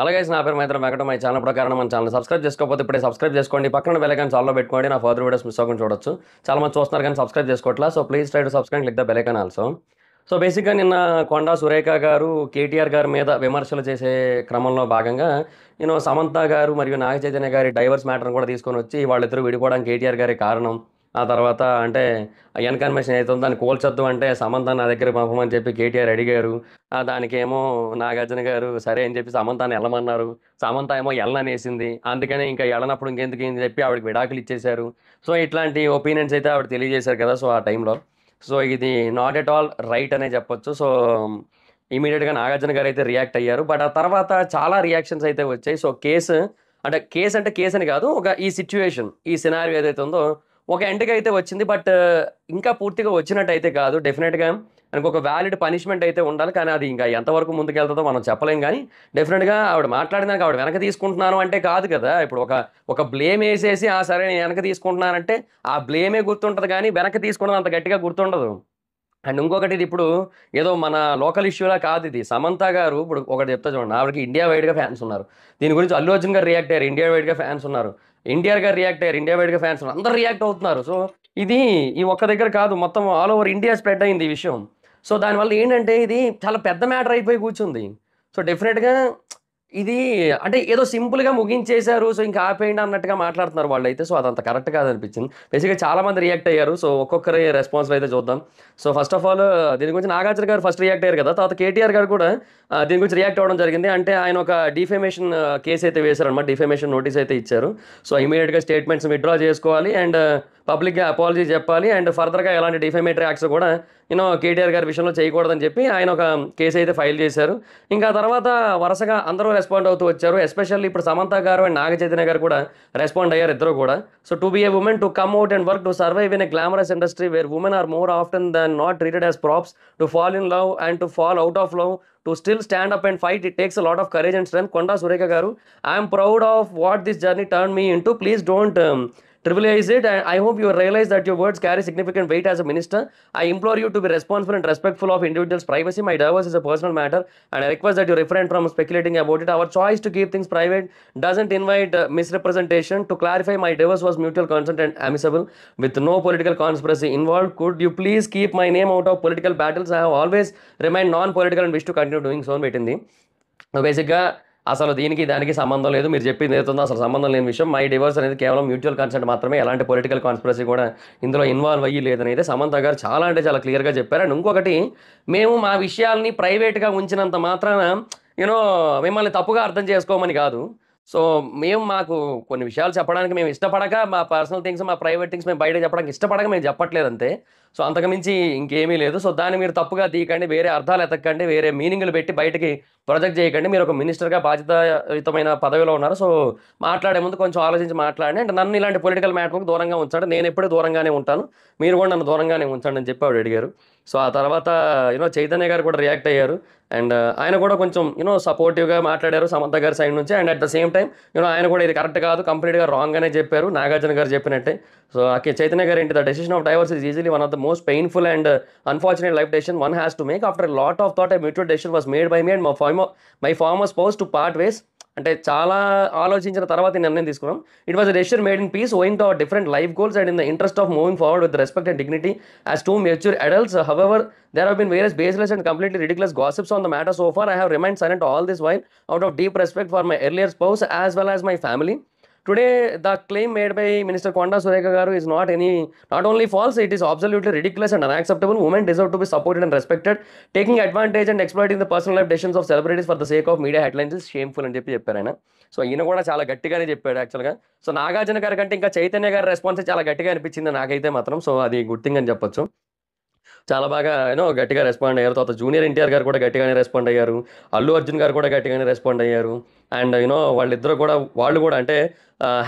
అలాగే నా పేరు మైత్రం వెంకటం మై ఛానల్ ప్రకారం మన ఛానల్ సబ్స్క్రైబ్ చేసుకోకపోతే ఇప్పుడే సబ్స్క్రైబ్ చేసుకోండి పక్కన బెలైకాన్ చాలా పెట్టుకోండి నా ఫర్దర్ వీడియోస్ మిస్ అవ్వకుండా చూడొచ్చు చాలా మంది చూస్తున్నారు కానీ సబ్స్క్రైబ్ చేసుకోవట్లా so please try to subscribe like the bell icon also so బేసిక్గా నిన్న కొండా సురేఖ గారు కేటీఆర్ గారి మీద విమర్శలు చేసే క్రమంలో భాగంగా నేను సమంత గారు మరియు నాగ చైతన్య గారి డైవర్స్ మ్యాటర్ని కూడా తీసుకొని వచ్చి వాళ్ళిద్దరూ విడిపోవడానికి కేటీఆర్ గారి కారణం ఆ తర్వాత అంటే ఇన్కన్ఫర్మేషన్ అయితే దాన్ని కూల్చొద్దు అంటే సమంత నా దగ్గర పంపమని చెప్పి కేటీఆర్ అడిగారు దానికేమో నాగార్జున గారు సరే అని చెప్పి సమంతాన్ని వెళ్ళమన్నారు సమంత ఏమో వెళ్ళనేసింది అందుకనే ఇంకా వెళ్ళనప్పుడు ఇంకెందుకు అని చెప్పి ఆవిడకి విడాకులు ఇచ్చేశారు సో ఇట్లాంటి ఒపీనియన్స్ అయితే ఆవిడ తెలియజేశారు కదా సో ఆ టైంలో సో ఇది నాట్ ఎట్ ఆల్ రైట్ అనే చెప్పొచ్చు సో ఇమీడియట్గా నాగార్జున గారు అయితే రియాక్ట్ అయ్యారు బట్ ఆ తర్వాత చాలా రియాక్షన్స్ అయితే వచ్చాయి సో కేసు అంటే కేసు అంటే కేసు అని కాదు ఒక ఈ సిచ్యువేషన్ ఈ సినారి ఏదైతే ఉందో ఒక ఎంటకి అయితే వచ్చింది బట్ uh, ఇంకా పూర్తిగా వచ్చినట్టు అయితే కాదు డెఫినెట్గా మనకు ఒక వ్యాలిడ్ పనిష్మెంట్ అయితే ఉండాలి కానీ అది ఇంకా ఎంతవరకు ముందుకెళ్తుందో మనం చెప్పలేం కానీ డెఫినెట్గా ఆవిడ మాట్లాడినాక ఆవిడ వెనక తీసుకుంటున్నాను అంటే కాదు కదా ఇప్పుడు ఒక ఒక బ్లేమ్ వేసేసి ఆ సరే నేను వెనక తీసుకుంటున్నానంటే ఆ బ్లేమే గుర్తుంటుంది కానీ వెనక తీసుకున్నది అంత గట్టిగా గుర్తుండదు అండ్ ఇంకొకటి ఇది ఇప్పుడు ఏదో మన లోకల్ ఇష్యూలా కాదు ఇది సమంత గారు ఇప్పుడు ఒకటి చెప్తా చూడండి ఆవిడకి ఇండియా వైడ్గా ఫ్యాన్స్ ఉన్నారు దీని గురించి అల్లు అర్జున్ గారు రియాక్ట్ అయ్యారు ఇండియా వైడ్గా ఫ్యాన్స్ ఉన్నారు ఎన్టీఆర్ గారు రియాక్ట్ అయ్యారు ఇండియా వైడ్గా ఫ్యాన్స్ అందరు రియాక్ట్ అవుతున్నారు సో ఇది ఈ ఒక్క దగ్గర కాదు మొత్తం ఆల్ ఓవర్ ఇండియా స్ప్రెడ్ అయింది ఈ విషయం సో దానివల్ల ఏంటంటే ఇది చాలా పెద్ద మ్యాటర్ అయిపోయి కూర్చుంది సో డెఫినెట్గా ఇది అంటే ఏదో సింపుల్గా ముగించేశారు సో ఇంకా ఆపేయండి అన్నట్టుగా మాట్లాడుతున్నారు వాళ్ళు అయితే సో అదంత కరెక్ట్ కాదనిపించింది బేసిక్గా మంది రియాక్ట్ అయ్యారు సో ఒక్కొక్కరి రెస్పాన్స్ అయితే చూద్దాం సో ఫస్ట్ ఆఫ్ ఆల్ దీని గురించి నాగార్జున గారు ఫస్ట్ రియాక్ట్ అయ్యారు కదా తర్వాత కేటీఆర్ గారు కూడా దీని గురించి రియాక్ట్ అవ్వడం జరిగింది అంటే ఆయన ఒక డిఫేమేషన్ కేసు అయితే వేశారనమాట డిఫేమేషన్ నోటీస్ అయితే ఇచ్చారు సో ఇమీడియట్గా స్టేట్మెంట్స్ విత్డ్రా చేసుకోవాలి అండ్ పబ్లిక్గా అపాలజీ చెప్పాలి అండ్ ఫర్దర్గా ఎలాంటి డిఫేమేటరీ యాక్ట్స్ కూడా యూనో కేటీఆర్ గారి విషయంలో చేయకూడదని చెప్పి ఆయన ఒక కేసు అయితే ఫైల్ చేశారు ఇంకా తర్వాత వరుసగా అందరూ రెస్పాండ్ అవుతూ వచ్చారు ఎస్పెషల్లీ ఇప్పుడు సమంత గారు అండ్ నాగ చైతన్య గారు కూడా రెస్పాండ్ అయ్యారు ఇద్దరు కూడా so to be a woman to come out and work to survive in a glamorous industry where women are more often than not treated as props to fall in love and to fall out of love to still stand up and fight it takes lot of courage and strength Konda Surekha గారు I'm proud of what this journey turn me into please don't trivialize it. And I hope you realize that your words carry significant weight as a minister. I implore you to be responsible and respectful of individuals' privacy. My divorce is a personal matter, and I request that you refrain from speculating about it. Our choice to keep things private doesn't invite uh, misrepresentation. To clarify, my divorce was mutual consent and amicable, with no political conspiracy involved. Could you please keep my name out of political battles? I have always remained non-political and wish to continue doing so. Wait in the. Basically, అసలు దీనికి దానికి సంబంధం లేదు మీరు చెప్పింది ఏదో అసలు సంబంధం లేని విషయం మై డివోర్స్ అనేది కేవలం మ్యూచువల్ కన్సెంట్ మాత్రమే ఎలాంటి పొలిటికల్ కాన్స్పిరసీ కూడా ఇందులో ఇన్వాల్వ్ అయ్యి అయితే సమంత గారు చాలా అంటే చాలా క్లియర్గా చెప్పారు అండ్ ఇంకొకటి మేము మా విషయాల్ని ప్రైవేట్గా ఉంచినంత మాత్రాన యూనో మిమ్మల్ని తప్పుగా అర్థం చేసుకోమని కాదు సో మేము మాకు కొన్ని విషయాలు చెప్పడానికి మేము ఇష్టపడక మా పర్సనల్ థింగ్స్ మా ప్రైవేట్ థింగ్స్ మేము బయట చెప్పడానికి ఇష్టపడక మేము చెప్పట్లేదు అంతే సో అంతకుమించి ఇంకేమీ లేదు సో దాన్ని మీరు తప్పుగా తీయకండి వేరే అర్థాలు ఎతకండి వేరే మీనింగ్లు పెట్టి బయటికి ప్రొజెక్ట్ చేయకండి మీరు ఒక మినిస్టర్గా బాధ్యతాయుతమైన పదవిలో ఉన్నారు సో మాట్లాడే ముందు కొంచెం ఆలోచించి మాట్లాడండి అంటే నన్ను ఇలాంటి పొలిటికల్ మ్యాటర్కి దూరంగా ఉంచండి నేను ఎప్పుడూ దూరంగానే ఉంటాను మీరు కూడా నన్ను దూరంగానే ఉంచండి అని చెప్పి ఆవిడ అడిగారు సో ఆ తర్వాత యూనో చైతన్య గారు కూడా రియాక్ట్ అయ్యారు అండ్ ఆయన కూడా కొంచెం యూనో సపోర్టివ్గా మాట్లాడారు సమంత గారి సైడ్ నుంచి and at the same time you know ఆయన కూడా ఇది కరెక్ట్ కాదు కంప్లీట్గా రాంగ్ అనే చెప్పారు నాగార్జున గారు చెప్పినట్టే సో అక్కడ చైతన్య గారు ఏంటి the decision of divorce is easily one of the most painful and unfortunate life life one has to make after lot of thought I mutual a was made by me and me and my former, my former spouse to part అంటే చాలా ఆలోచించిన తర్వాత నిర్ణయం తీసుకున్నాం it was decision made in peace owing to our different life goals and in the interest of moving forward with respect and dignity as two mature adults however there have various baseless and completely ridiculous gossips on the matter so far I have remained silent all this while out of deep respect for my earlier spouse as well as my family today the claim made by minister Konda Surekha గారు is not any not only false it is absolutely ridiculous and unacceptable women deserve to be supported and respected taking advantage and exploiting the personal life decisions of celebrities for the sake of media headlines is shameful అని చెప్పి చెప్పారు ఆయన so ఈయన కూడా చాలా గట్టిగానే చెప్పాడు యాక్చువల్గా సో నాగార్జున గారి కంటే ఇంకా చైతన్య గారి రెస్పాన్స్ చాలా గట్టిగా అనిపించింది నాకైతే మాత్రం సో అది గుడ్ అని చెప్పొచ్చు చాలా బాగా యూనో గట్టిగా రెస్పాండ్ అయ్యారు తర్వాత జూనియర్ ఎన్టీఆర్ గారు కూడా గట్టిగానే రెస్పాండ్ అయ్యారు అల్లు అర్జున్ గారు కూడా గట్టిగానే రెస్పాండ్ అయ్యారు అండ్ యూనో వాళ్ళిద్దరు కూడా వాళ్ళు కూడా అంటే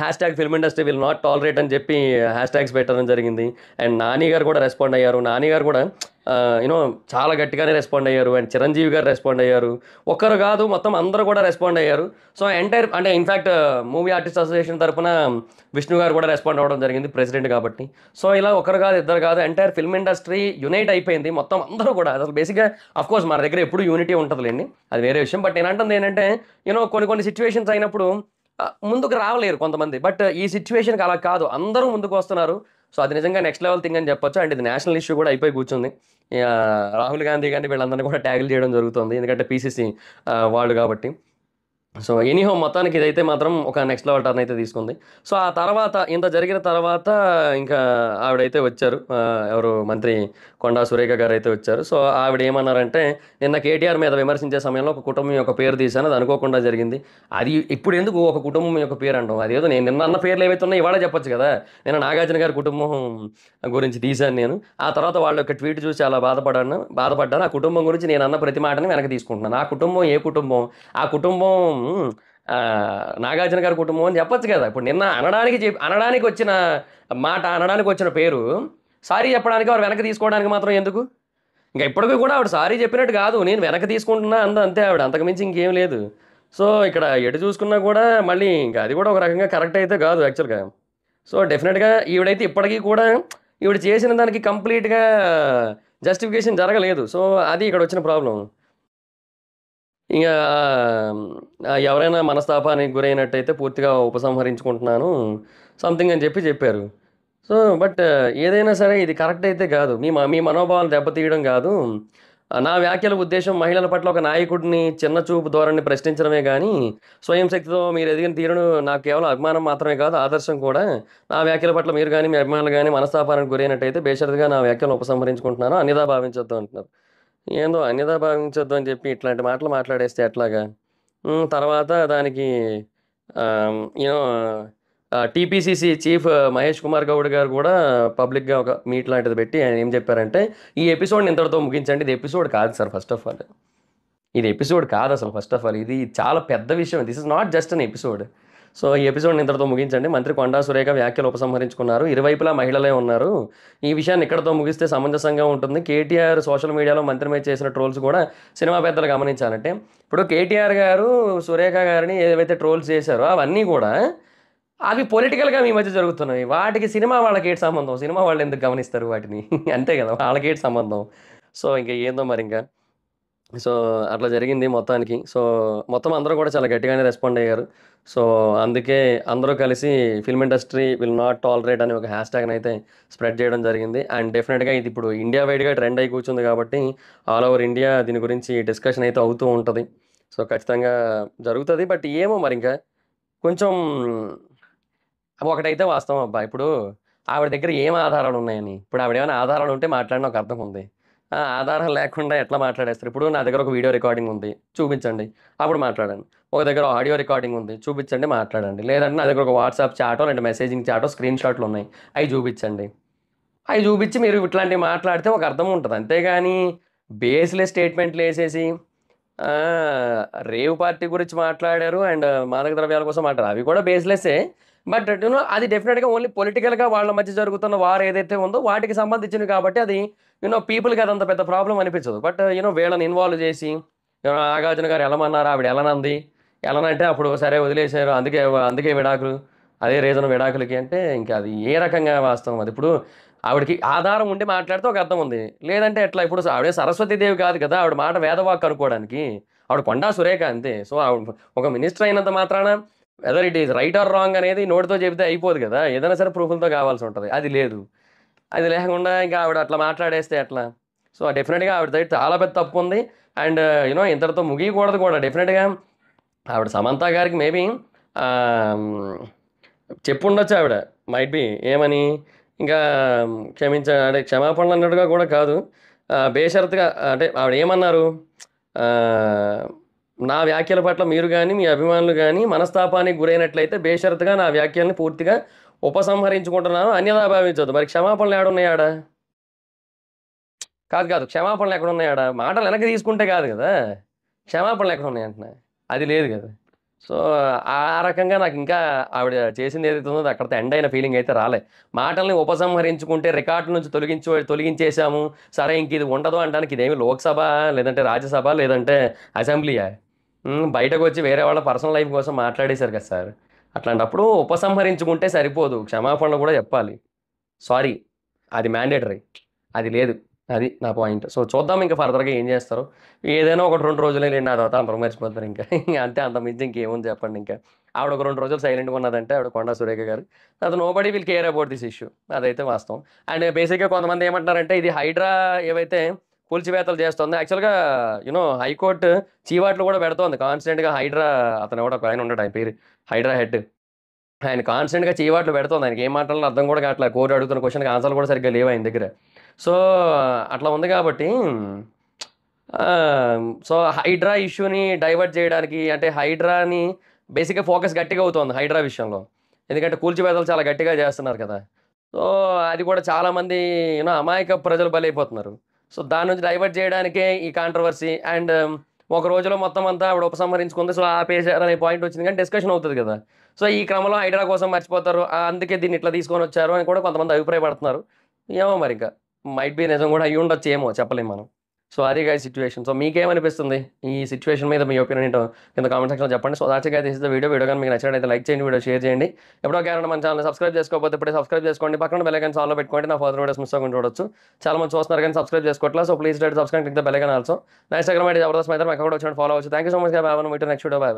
hashtag film industry will not tolerate అని చెప్పి హ్యాష్ ట్యాగ్స్ పెట్టడం జరిగింది అండ్ నాని గారు కూడా రెస్పాండ్ అయ్యారు నాని గారు కూడా యూనో చాలా గట్టిగానే రెస్పాండ్ అయ్యారు అండ్ చిరంజీవి గారు రెస్పాండ్ అయ్యారు ఒక్కరు కాదు మొత్తం అందరూ కూడా రెస్పాండ్ అయ్యారు సో ఎంటైర్ అంటే ఇన్ఫ్యాక్ట్ మూవీ ఆర్టిస్ట్ అసోసియేషన్ తరఫున విష్ణు గారు కూడా రెస్పాండ్ అవ్వడం జరిగింది ప్రెసిడెంట్ కాబట్టి సో ఇలా ఒకరు కాదు ఇద్దరు కాదు entire film industry unite unite అయిపోయింది మొత్తం అందరూ కూడా అసలు బేసిక్గా కోర్స్ మన దగ్గర ఎప్పుడు యూనిటీ ఉంటుందిలేండి అది వేరే విషయం బట్ నేను అంటుంది ఏంటంటే యూనో కొన్ని కొన్ని సిచ్యువేషన్స్ అయినప్పుడు ముందుకు రావలేరు కొంతమంది బట్ ఈ సిచ్యువేషన్కి అలా కాదు అందరూ ముందుకు వస్తున్నారు సో అది నిజంగా నెక్స్ట్ లెవెల్ థింగ్ అని చెప్పొచ్చు అండ్ ఇది నేషనల్ ఇష్యూ కూడా అయిపోయి కూర్చుంది రాహుల్ గాంధీ కానీ వీళ్ళందరినీ కూడా ట్యాగిల్ చేయడం జరుగుతుంది ఎందుకంటే పీసీసీ వాళ్ళు కాబట్టి సో ఎనీహో మొత్తానికి ఇదైతే మాత్రం ఒక నెక్స్ట్ లెవెల్ టర్న్ అయితే తీసుకుంది సో ఆ తర్వాత ఇంత జరిగిన తర్వాత ఇంకా ఆవిడైతే వచ్చారు ఎవరు మంత్రి కొండా సురేఖ గారు అయితే వచ్చారు సో ఆవిడ ఏమన్నారంటే నిన్న కేటీఆర్ మీద విమర్శించే సమయంలో ఒక కుటుంబం యొక్క పేరు తీశాను అది అనుకోకుండా జరిగింది అది ఇప్పుడు ఎందుకు ఒక కుటుంబం యొక్క పేరు అంటాం అదేదో నేను నిన్న అన్న పేర్లు ఏవైతే ఉన్నాయి ఇవాళ చెప్పొచ్చు కదా నేను నాగార్జున గారి కుటుంబం గురించి తీశాను నేను ఆ తర్వాత వాళ్ళ యొక్క ట్వీట్ చూసి చాలా బాధపడాను బాధపడ్డాను ఆ కుటుంబం గురించి నేను అన్న ప్రతి మాటని వెనక తీసుకుంటున్నాను ఆ కుటుంబం ఏ కుటుంబం ఆ కుటుంబం నాగార్జున గారి కుటుంబం అని చెప్పొచ్చు కదా ఇప్పుడు నిన్న అనడానికి చెప్ అనడానికి వచ్చిన మాట అనడానికి వచ్చిన పేరు సారీ చెప్పడానికి వారు వెనక్కి తీసుకోవడానికి మాత్రం ఎందుకు ఇంకా ఇప్పటికీ కూడా ఆవిడ సారీ చెప్పినట్టు కాదు నేను వెనక్కి తీసుకుంటున్నా అంద అంతే ఆవిడ అంతకుమించి ఇంకేం లేదు సో ఇక్కడ ఎటు చూసుకున్నా కూడా మళ్ళీ ఇంకా అది కూడా ఒక రకంగా కరెక్ట్ అయితే కాదు యాక్చువల్గా సో డెఫినెట్గా ఈవిడైతే ఇప్పటికీ కూడా ఈవిడ చేసిన దానికి కంప్లీట్గా జస్టిఫికేషన్ జరగలేదు సో అది ఇక్కడ వచ్చిన ప్రాబ్లం ఇంకా ఎవరైనా మనస్తాపానికి గురైనట్టయితే పూర్తిగా ఉపసంహరించుకుంటున్నాను సంథింగ్ అని చెప్పి చెప్పారు సో బట్ ఏదైనా సరే ఇది కరెక్ట్ అయితే కాదు మీ మీ మనోభావాలు దెబ్బతీయడం కాదు నా వ్యాఖ్యల ఉద్దేశం మహిళల పట్ల ఒక నాయకుడిని చిన్న చూపు ధోరణి ప్రశ్నించడమే కానీ స్వయం శక్తితో మీరు ఎదిగిన తీరును నాకు కేవలం అభిమానం మాత్రమే కాదు ఆదర్శం కూడా నా వ్యాఖ్యల పట్ల మీరు కానీ మీ అభిమానులు కానీ మనస్తాపానికి గురైనట్టయితే బేషరతుగా నా వ్యాఖ్యలు ఉపసంహరించుకుంటున్నాను అన్నిదా భావించొద్దు అంటున్నారు ఏందో అన్యదా భావించొద్దు అని చెప్పి ఇట్లాంటి మాటలు మాట్లాడేస్తే ఎట్లాగా తర్వాత దానికి you know TPCC chief Mahesh Kumar Goud గారు కూడా పబ్లిక్గా ఒక మీట్ లాంటిది పెట్టి ఆయన ఏం చెప్పారంటే ఈ ఎపిసోడ్ని ఇంతటితో ముగించండి ఇది ఎపిసోడ్ కాదు సార్ ఫస్ట్ ఆఫ్ ఆల్ ఇది ఎపిసోడ్ కాదు అసలు ఫస్ట్ ఆఫ్ ఆల్ ఇది చాలా పెద్ద విషయం this is not just an episode so ఈ ఎపిసోడ్ ఇంతటితో ముగించండి మంత్రి కొండా సురేఖ వ్యాఖ్యలు ఉపసంహరించుకున్నారు ఇరువైపులా మహిళలే ఉన్నారు ఈ విషయాన్ని ఇక్కడతో ముగిస్తే సమంజసంగా ఉంటుంది కేటీఆర్ సోషల్ మీడియాలో మంత్రి మీద చేసిన ట్రోల్స్ కూడా సినిమా పెద్దలు గమనించాలంటే ఇప్పుడు కేటీఆర్ గారు సురేఖ గారిని ఏవైతే ట్రోల్స్ చేశారో అవన్నీ కూడా అవి పొలిటికల్గా మీ మధ్య జరుగుతున్నాయి వాటికి సినిమా వాళ్ళకి ఏడు సంబంధం సినిమా వాళ్ళు ఎందుకు గమనిస్తారు వాటిని అంతే కదా వాళ్ళకి ఏడు సంబంధం సో ఇంకా ఏందో మరి ఇంకా సో అట్లా జరిగింది మొత్తానికి. సో, మొత్తం అందరూ కూడా చాలా గట్టిగానే రెస్పాండ్ అయ్యారు. సో, అందుకే అందరూ కలిసి film industry will not tolerate అనే ఒక హ్యాష్ ట్యాగ్ని అయితే స్ప్రెడ్ చేయడం జరిగింది. అండ్ డెఫినెట్గా ఇది ఇప్పుడు ఇండియా వైడ్‌గా ట్రెండ్ అయి కూర్చుంది కాబట్టి ఆల్ ఓవర్ ఇండియా దీని గురించి డిస్కషన్ అయితే అవుతూ ఉంటుంది సో, ఖచ్చితంగా జరుగుతుంది బట్ ఏమో మరి ఇంకా కొంచెం ఒకటైతే వాస్తవం అబ్బా! ఇప్పుడు ఆవిడ దగ్గర ఏం ఆధారాలు ఉన్నాయని ఇప్పుడు ఆవిడ ఏమైనా ఆధారాలు ఉంటే మాట్లాడిన ఒక అర్థం ఉంది. ఆధారం లేకుండా ఎట్లా మాట్లాడేస్తారు ఇప్పుడు నా దగ్గర ఒక వీడియో రికార్డింగ్ ఉంది చూపించండి అప్పుడు మాట్లాడండి ఒక దగ్గర ఆడియో రికార్డింగ్ ఉంది చూపించండి మాట్లాడండి లేదంటే నా దగ్గర ఒక వాట్సాప్ చాటో లేదా మెసేజింగ్ చాటో స్క్రీన్ షాట్లు ఉన్నాయి అవి చూపించండి అవి చూపించి మీరు ఇట్లాంటివి మాట్లాడితే ఒక అర్థం ఉంటుంది అంతేగాని బేస్లెస్ స్టేట్మెంట్లు వేసేసి రేవ్ పార్టీ గురించి మాట్లాడారు అండ్ మాదక ద్రవ్యాల కోసం మాట్లాడారు అవి కూడా బేస్లెస్సే బట్ యూనో అది డెఫినెట్గా ఓన్లీ పొలిటికల్గా వాళ్ళ మధ్య జరుగుతున్న వారు ఏదైతే ఉందో వాటికి సంబంధించినవి కాబట్టి అది యూనో పీపుల్కి అంత పెద్ద ప్రాబ్లం అనిపించదు బట్ యూనో వీళ్ళని ఇన్వాల్వ్ చేసి నాగార్జున గారు ఎలామన్నారు ఆవిడ ఎలానంది ఎలానంటే అప్పుడు సరే వదిలేశారు అందుకే అందుకే విడాకులు అదే రీజన్ విడాకులకి అంటే ఇంకా అది ఏ రకంగా వాస్తవం అది ఇప్పుడు ఆవిడకి ఆధారం ఉండి మాట్లాడితే ఒక అర్థం ఉంది లేదంటే ఎట్లా ఇప్పుడు ఆవిడే సరస్వతీదేవి కాదు కదా ఆవిడ మాట వేదవాక్ అనుకోవడానికి ఆవిడ కొండా సురేఖ అంతే సో ఆవిడ ఒక మినిస్టర్ అయినంత మాత్రాన whether it is right or wrong అనేది నోటితో చెబితే అయిపోదు కదా ఏదైనా సరే ప్రూఫ్లతో కావాల్సి ఉంటుంది అది లేదు అది లేకుండా ఇంకా ఆవిడ అట్లా మాట్లాడేస్తే అట్లా సో డెఫినెట్గా ఆవిడ దగ్గర చాలా పెద్ద తప్పు ఉంది అండ్ యూనో ఇంతటితో ముగియకూడదు కూడా డెఫినెట్గా ఆవిడ సమంత గారికి మేబీ చెప్పుండొచ్చు ఆవిడ మైట్ బి ఏమని ఇంకా క్షమించ అంటే క్షమాపణలు అన్నట్టుగా కూడా కాదు బేషరత్గా అంటే ఆవిడ ఏమన్నారు నా వ్యాఖ్యల పట్ల మీరు కానీ మీ అభిమానులు కానీ మనస్తాపానికి గురైనట్లయితే బేషరతుగా నా వ్యాఖ్యల్ని పూర్తిగా ఉపసంహరించుకుంటున్నాను అన్యదా భావించదు మరి క్షమాపణలు ఏడున్నాయాడా కాదు కాదు క్షమాపణలు ఎక్కడ ఉన్నాయాడా మాటలు వెనక్కి తీసుకుంటే కాదు కదా క్షమాపణలు ఎక్కడ అంటున్నా అది లేదు కదా సో ఆ రకంగా నాకు ఇంకా ఆవిడ చేసింది ఏదైతే ఉందో అక్కడితో ఎండ్ అయిన ఫీలింగ్ అయితే రాలే మాటల్ని ఉపసంహరించుకుంటే రికార్డు నుంచి తొలగించు తొలగించేసాము సరే ఇంక ఇది ఉండదు అంటానికి ఇదేమి లోక్సభ లేదంటే రాజ్యసభ లేదంటే అసెంబ్లీయా బయటకు వచ్చి వేరే వాళ్ళ పర్సనల్ లైఫ్ కోసం మాట్లాడేశారు కదా సార్ అట్లాంటప్పుడు ఉపసంహరించుకుంటే సరిపోదు క్షమాపణలు కూడా చెప్పాలి సారీ అది మ్యాండేటరీ అది లేదు అది నా పాయింట్ సో చూద్దాం ఇంకా ఫర్దర్గా ఏం చేస్తారు ఏదైనా ఒకటి రెండు రోజులే లేండి ఆ తర్వాత అందరూ మర్చిపోతారు ఇంకా అంతే అంత మించి ఇంకేముంది చెప్పండి ఇంకా ఆవిడ ఒక రెండు రోజులు సైలెంట్గా ఉన్నదంటే ఆవిడ కొండ సురేఖ గారు అది నోబడి వీళ్ళు కేర్ అబౌట్ దిస్ ఇష్యూ అదైతే వాస్తవం అండ్ బేసిక్గా కొంతమంది ఏమంటారంటే ఇది హైడ్రా ఏవైతే కూల్చివేతలు చేస్తుంది యాక్చువల్గా యూనో హైకోర్టు చీవాట్లు కూడా పెడుతోంది కాన్స్టెంట్గా హైడ్రా అతను కూడా ఒక ఆయన ఉన్నాడు ఆయన పేరు హైడ్రా హెడ్ ఆయన కాన్స్టెంట్గా చీవాట్లు పెడుతుంది ఆయనకి ఏం మాట్లాడాలో అర్థం కూడా అట్లా కోర్టు అడుగుతున్న క్వశ్చన్కి ఆన్సర్లు కూడా సరిగ్గా లేవు ఆయన దగ్గర సో అట్లా ఉంది కాబట్టి సో హైడ్రా ఇష్యూని డైవర్ట్ చేయడానికి అంటే హైడ్రాని బేసిక్గా ఫోకస్ గట్టిగా అవుతుంది హైడ్రా విషయంలో ఎందుకంటే కూల్చివేతలు చాలా గట్టిగా చేస్తున్నారు కదా సో అది కూడా చాలామంది యూనో అమాయక ప్రజలు బలైపోతున్నారు సో దాని నుంచి డైవర్ట్ చేయడానికే ఈ కాంట్రవర్సీ అండ్ um, ఒక రోజులో మొత్తం అంతా ఆవిడ ఉపసంహరించుకుంది సో ఆపేశారు అనే పాయింట్ వచ్చింది కానీ డిస్కషన్ అవుతుంది కదా సో ఈ క్రమంలో హైడ్రా కోసం మర్చిపోతారు అందుకే దీన్ని ఇట్లా తీసుకొని వచ్చారు అని కూడా కొంతమంది అభిప్రాయపడుతున్నారు ఏమో మరి ఇంకా మైట్ బి నిజం కూడా అయ్యి ఉండొచ్చు ఏమో చెప్పలేము మనం సో అది గై సిచ్యువేషన్ సో మీకేమనిపిస్తుంది ఈ సిచ్యువేషన్ మీద మీ ఒపీనియన్ ఏంటో కింద కామెంట్ సెక్షన్లో చెప్పండి సో దాచిగా తీసిన వీడియో వీడియో కానీ మీకు నచ్చినట్టు లైక్ చేయండి వీడియో షేర్ చేయండి ఎప్పుడో కేరళ మన ఛానల్ సబ్స్క్రైబ్ చేసుకోకపోతే ఇప్పుడే సబ్స్క్రైబ్ చేసుకోండి పక్కన బెలగన్ సాల్లో పెట్టుకోండి నా ఫర్దర్ వీడియోస్ మిస్ అవ్వకుండా చూడొచ్చు చాలా మంది చూస్తున్నారు కానీ సబ్స్క్రైబ్ చేసుకోవట్లేదు so please do subscribe click the bell icon also నా ఇన్స్టాగ్రామ్ అయితే జబర్దస్త్ అయితే మాకు కూడా వచ్చిన ఫాలో అవచ్చు thank you so much have meet at next video bye